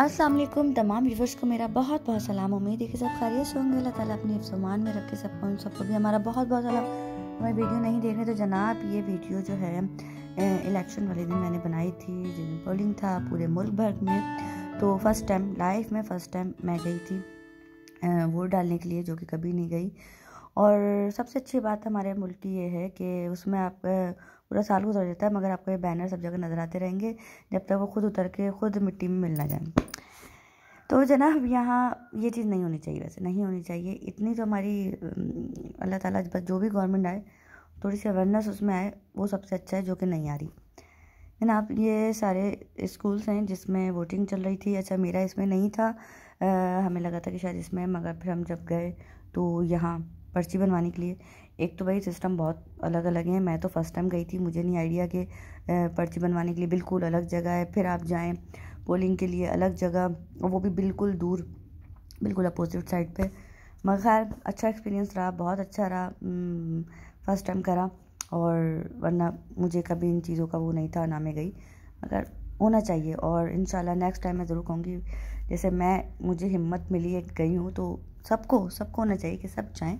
अस्सलाम वालेकुम तमाम व्यूवर्स को मेरा बहुत बहुत सलाम उम्मीद है कि सब खाली होंगे अल्लाह ताला अपने हिफ्जमान में रखे सबको उन सबको भी हमारा बहुत बहुत सलाम हमारी वीडियो नहीं देख रहे तो जनाब ये वीडियो जो है इलेक्शन वाले दिन मैंने बनाई थी जिन पोलिंग था पूरे मुल्क भर में तो फर्स्ट टाइम लाइफ में फ़र्स्ट टाइम मैं गई थी वोट डालने के लिए जो कि कभी नहीं गई और सबसे अच्छी बात हमारे मुल्क की ये है कि उसमें आप पूरा साल गुजर जाता है मगर आपको ये बैनर सब जगह नज़र आते रहेंगे जब तक वो खुद उतर के खुद मिट्टी में मिलना जाएंगे जाए तो जनाब यहाँ ये चीज़ नहीं होनी चाहिए वैसे नहीं होनी चाहिए इतनी तो हमारी अल्लाह ताला बस जो भी गवर्नमेंट आए थोड़ी सी अवेयरनेस उसमें आए वो सबसे अच्छा है जो कि नहीं आ रही जनाब ये सारे स्कूल्स हैं जिसमें वोटिंग चल रही थी अच्छा मेरा इसमें नहीं था आ, हमें लगा था कि शायद इसमें मगर फिर हम जब गए तो यहाँ पर्ची बनवाने के लिए एक तो भाई सिस्टम बहुत अलग अलग है मैं तो फ़र्स्ट टाइम गई थी मुझे नहीं आइडिया कि पर्ची बनवाने के लिए बिल्कुल अलग जगह है फिर आप जाएँ पोलिंग के लिए अलग जगह वो भी बिल्कुल दूर बिल्कुल अपोजिट साइड पे मगर खैर अच्छा एक्सपीरियंस रहा बहुत अच्छा रहा फर्स्ट टाइम हम्म, करा और वरना मुझे कभी इन चीज़ों का वो नहीं था ना मैं गई मगर होना चाहिए और इन नेक्स्ट टाइम मैं ज़रूर कहूँगी जैसे मैं मुझे हिम्मत मिली है गई हूँ तो सबको सबको होना चाहिए कि सब जाएँ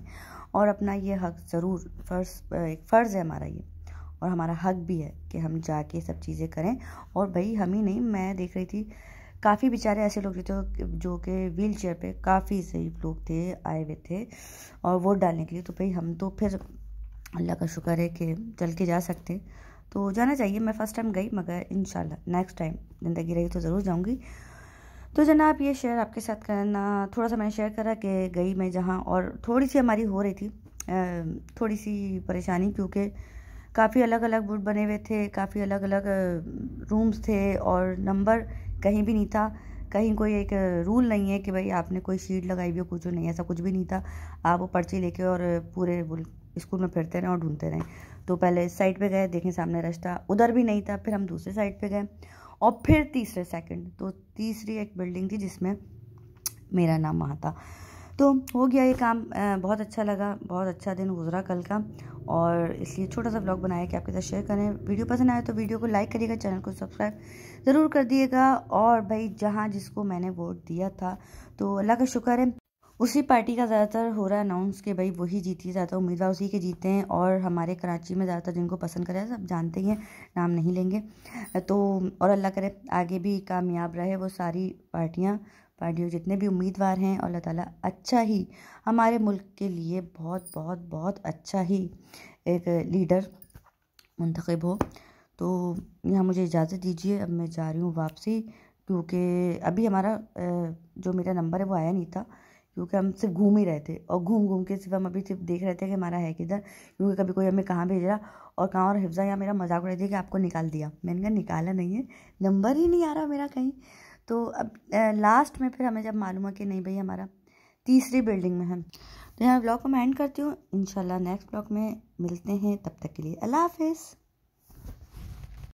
और अपना ये हक ज़रूर फ़र्ज़ एक फ़र्ज़ है हमारा ये और हमारा हक भी है कि हम जाके सब चीज़ें करें और भाई हम ही नहीं मैं देख रही थी काफ़ी बेचारे ऐसे लोग थे जो कि व्हील चेयर पर काफ़ी सही लोग थे आए हुए थे और वोट डालने के लिए तो भाई हम तो फिर अल्लाह का शुक्र है कि चल के जा सकते तो जाना चाहिए मैं फ़र्स्ट टाइम गई मगर इन नेक्स्ट टाइम ज़िंदगी रही तो ज़रूर जाऊँगी तो जनाब ये शेयर आपके साथ करना थोड़ा सा मैंने शेयर करा कि गई मैं जहाँ और थोड़ी सी हमारी हो रही थी थोड़ी सी परेशानी क्योंकि काफ़ी अलग अलग बुट बने हुए थे काफ़ी अलग अलग रूम्स थे और नंबर कहीं भी नहीं था कहीं कोई एक रूल नहीं है कि भाई आपने कोई शीट लगाई हुई हो कुछ नहीं ऐसा कुछ भी नहीं था आप वो पर्ची लेके और पूरे स्कूल में फिरते रहें और ढूंढते रहें तो पहले इस साइड पे गए देखें सामने रास्ता उधर भी नहीं था फिर हम दूसरे साइड पे गए और फिर तीसरे सेकंड तो तीसरी एक बिल्डिंग थी जिसमें मेरा नाम वहाँ था तो हो गया ये काम बहुत अच्छा लगा बहुत अच्छा दिन गुजरा कल का और इसलिए छोटा सा ब्लॉग बनाया कि आपके साथ शेयर करें वीडियो पसंद आए तो वीडियो को लाइक करिएगा चैनल को सब्सक्राइब ज़रूर कर दिएगा और भाई जहाँ जिसको मैंने वोट दिया था तो अल्लाह का शुक्र है उसी पार्टी का ज़्यादातर हो रहा है अनाउंस कि भाई वही जीती है ज़्यादा उम्मीदवार उसी के जीते हैं और हमारे कराची में ज़्यादातर जिनको पसंद करें सब जानते ही हैं नाम नहीं लेंगे तो और अल्लाह करे आगे भी कामयाब रहे वो सारी पार्टियाँ पार्टियों जितने भी उम्मीदवार हैं और अल्लाह ताला अच्छा ही हमारे मुल्क के लिए बहुत बहुत बहुत अच्छा ही एक लीडर मुंतखब हो तो यहाँ मुझे इजाज़त दीजिए अब मैं जा रही हूँ वापसी क्योंकि अभी हमारा जो मेरा नंबर है वो आया नहीं था क्योंकि हम सिर्फ घूम ही रहे थे और घूम घूम के सिर्फ हम अभी सिर्फ देख रहे थे कि हमारा है किधर क्योंकि कभी कोई हमें कहाँ भेज रहा और कहाँ और हिफ्ज़ा यहाँ मेरा मजाक उड़ा दिया कि आपको निकाल दिया मैंने कहा निकाला नहीं है नंबर ही नहीं आ रहा मेरा कहीं तो अब लास्ट में फिर हमें जब मालूम है कि नहीं भाई हमारा तीसरी बिल्डिंग में हम तो यहाँ ब्लॉग को मैं एंड करती हूँ इन नेक्स्ट ब्लॉग में मिलते हैं तब तक के लिए अल्लाह हाफिज़